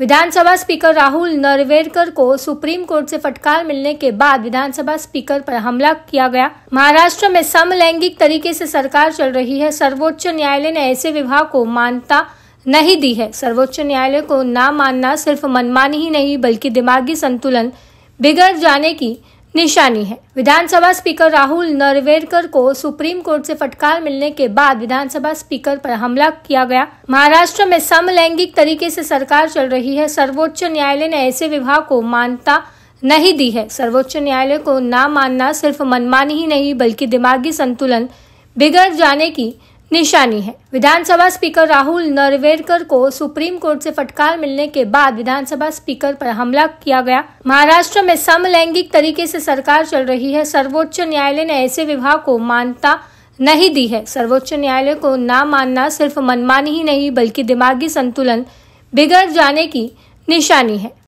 विधानसभा speaker Rahul नरवेरकर को supreme court से फटकार मिलने के बाद विधानसभा स्पीकर पर हमला किया गया महाराष्ट्र में समलैंगिक तरीके से सरकार चल रही है सर्वोच्च न्यायालय ने ऐसे विवाह को मानता नहीं दी है सर्वोच्च न्यायालय को ना मानना सिर्फ मनमानी ही नहीं बल्कि दिमागी संतुलन बिगड़ जाने की निशानी है विधानसभा स्पीकर राहुल नरवेरकर को सुप्रीम कोर्ट से फटकार मिलने के बाद विधानसभा स्पीकर पर हमला किया गया महाराष्ट्र में समलैंगिक तरीके से सरकार चल रही है सर्वोच्च न्यायालय ने ऐसे विभाग को मानता नहीं दी है सर्वोच्च न्यायालय को ना मानना सिर्फ मनमानी ही नहीं बल्कि दिमागी संतुलन बिगड़ जाने की निशानी है विधानसभा स्पीकर राहुल नरवेरकर को सुप्रीम कोर्ट से फटकार मिलने के बाद विधानसभा स्पीकर पर हमला किया गया महाराष्ट्र में समलैंगिक तरीके से सरकार चल रही है सर्वोच्च न्यायालय ने ऐसे विवाह को मानता नहीं दी है सर्वोच्च न्यायालय को न मानना सिर्फ मनमानी ही नहीं बल्कि दिमागी संतुलन बिगड़ जाने की निशानी है